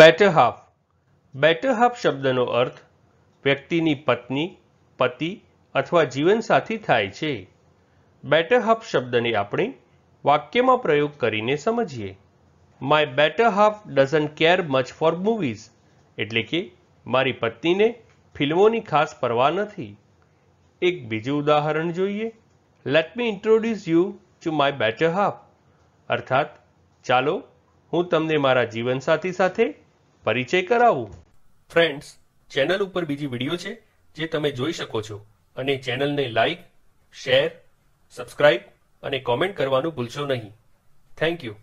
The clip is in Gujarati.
બેટર હાફ બેટર હાફ શબ્દનો અર્થ વ્યક્તિની પત્ની પતિ અથવા જીવનસાથી થાય છે બેટર હાફ શબ્દને આપણે વાક્યમાં પ્રયોગ કરીને સમજીએ my better half doesn't care much for movies એટલે કે મારી પત્નીને ફિલ્મોની ખાસ પરવા નથી એક બીજું ઉદાહરણ જોઈએ let me introduce you to my better half અર્થાત ચાલો હું તમને મારા જીવનસાથી સાથે પરિચય કરાવું ફ્રેન્ડ્સ ચેનલ ઉપર બીજી વિડીયો છે જે તમે જોઈ શકો છો અને ચેનલને લાઈક શેર સબસ્ક્રાઇબ અને કોમેન્ટ કરવાનું ભૂલશો નહીં થેન્ક યુ